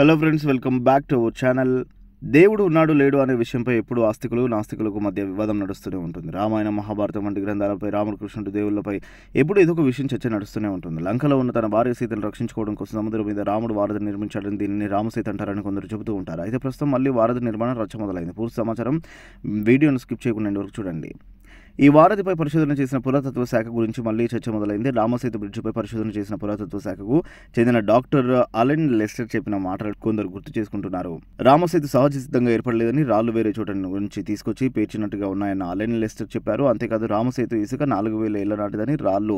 hello friends welcome back to our channel దేవుడు ఉన్నాడు లేడు అనే విషయంపై ఎప్పుడు ఆస్తికులు నాస్తికులకు మధ్య వివాదం నడుస్తూనే ఉంటుంది రామాయణ మహాభారతం వంటి గ్రంథాలపై రామకృష్ణుడు దేవుళ్ళపై ఎప్పుడు ఏదో ఒక విషయం చర్చ నడుస్తూనే ఉంటుంది లంకలో ఉన్న తన భార్య సీతను రక్షించుకోవడం కోసం సముద్రం మీద రాముడు వారధి నిర్మించాడని దీనిని రామసీత అంటారని కొందరు చెబుతూ ఉంటారు అయితే ప్రస్తుతం మళ్ళీ వారధి నిర్మాణం రచ్చ మొదలైంది పూర్తి సమాచారం వీడియోను స్కిప్ చేయకుండా వరకు చూడండి ఈ వారధిపై పరిశోధన చేసిన పురాతత్వ శాఖ గురించి మళ్లీ చర్చ మొదలైంది రామసేతు బ్రిడ్జిపై పరిశోధన చేసిన పురాతత్వ శాఖకు చెందిన డాక్టర్ అలెన్ లెస్టర్ చెప్పిన మాటలు కొందరు గుర్తు చేసుకుంటున్నారు రామసేతు సహజ సిద్ధంగా ఏర్పడలేదని రాళ్లు వేరే చోట నుంచి తీసుకొచ్చి పేర్చినట్టుగా ఉన్నాయని అలెన్ లెస్టర్ చెప్పారు అంతేకాదు రామసేతు ఇసుక నాలుగు వేల ఏళ్ల నాటిదని రాళ్లు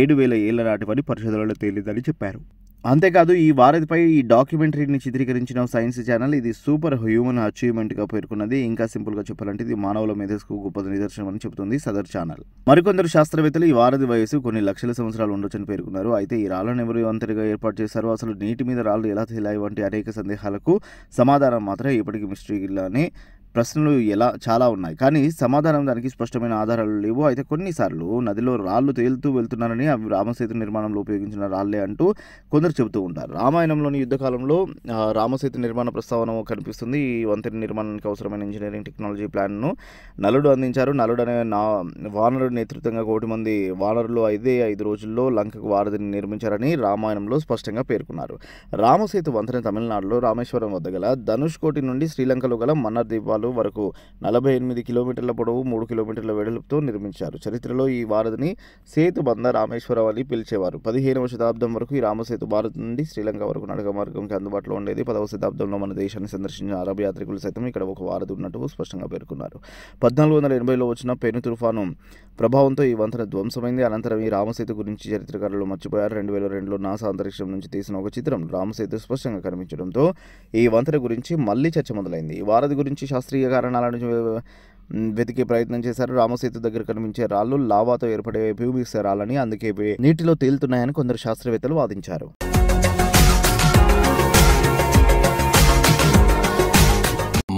ఏడు వేల ఏళ్ల నాటివని పరిశోధనలో తేలిదని చెప్పారు అంతేకాదు ఈ వారధిపై ఈ డాక్యుమెంటరీని చిత్రీకరించిన సైన్స్ ఛానల్ ఇది సూపర్ హ్యూమన్ అచీవ్మెంట్గా పేర్కొన్నది ఇంకా సింపుల్గా చెప్పాలంటే ఇది మానవుల మేధస్కు గొప్ప నిదర్శనం అని చెబుతుంది సదర్ ఛానల్ మరికొందరు శాస్త్రవేత్తలు ఈ వారధి వయసు కొన్ని లక్షల సంవత్సరాలు ఉండొచ్చని పేర్కొన్నారు అయితే ఈ రాళ్లను ఎవరు అంతరిగా ఏర్పాటు చేశారు అసలు నీటి మీద రాళ్ళు ఎలా తేలాయి వంటి అనేక సందేహాలకు సమాధానం మాత్రం ఇప్పటికీ మిస్టరీలానే ప్రశ్నలు ఎలా చాలా ఉన్నాయి కానీ సమాధానం దానికి స్పష్టమైన ఆధారాలు లేవు అయితే కొన్నిసార్లు నదిలో రాళ్ళు తేలుతూ వెళ్తున్నారని అవి రామసేతు నిర్మాణంలో ఉపయోగించిన రాళ్లే అంటూ కొందరు చెబుతూ ఉంటారు రామాయణంలోని యుద్ధకాలంలో రామసేతు నిర్మాణ ప్రస్తావన కనిపిస్తుంది ఈ వంతెన నిర్మాణానికి అవసరమైన ఇంజనీరింగ్ టెక్నాలజీ ప్లాన్ను నలుడు అందించారు నలుడు అనే నా వానరుడు నేతృత్వంగా కోటి మంది వానరులు ఐదే ఐదు రోజుల్లో లంకకు వారధిని నిర్మించారని రామాయణంలో స్పష్టంగా పేర్కొన్నారు రామసేతు వంతెన తమిళనాడులో రామేశ్వరం వద్ద గల ధనుష్కోటి నుండి శ్రీలంకలో గల మన్నర్ దీపాలు కిలోమీటర్లు వరకు నలభై ఎనిమిది కిలోమీటర్ల పొడవు మూడు కిలోమీటర్ల వెడల్పుతో నిర్మించారు చరిత్రలో ఈ వారధిని సేతు బంద రామేశ్వరం అని పిలిచేవారు పదిహేనవ శతాబ్దం వరకు ఈ రామసేతు భారత్ నుండి శ్రీలంక వరకు నడక మార్గంకి అందుబాటులో ఉండేది పదవ శతాబ్దంలో మన దేశాన్ని సందర్శించిన అరబ్ యాత్రికులు సైతం ఇక్కడ ఒక వారధి ఉన్నట్టు స్పష్టంగా పేర్కొన్నారు పద్నాలుగు వందల ఎనభైలో వచ్చిన పెను తుఫాను ప్రభావంతో ఈ వంతెన ధ్వంసమైంది అనంతరం ఈ రామసేతు గురించి చరిత్రకారులు మర్చిపోయారు రెండు వేల రెండులో నాసా అంతరిక్షం నుంచి తీసిన ఒక చిత్రం రామసేతు స్పష్టంగా కనిపించడంతో ఈ వంతెన గురించి మళ్ళీ చర్చ మొదలైంది ఈ వారధి గురించి శాస్త్ర శాస్త్రీయ నుంచి వెతికే ప్రయత్నం చేశారు రామసేతు దగ్గర కనిపించే రాళ్ళు లావాతో ఏర్పడే ప్యూబిక్స్ రాళ్ళని అందుకే నీటిలో తేలుతున్నాయని కొందరు శాస్త్రవేత్తలు వాదించారు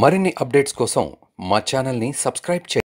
మరిన్ని అప్డేట్స్ కోసం మా ఛానల్ని సబ్స్క్రైబ్ చేయండి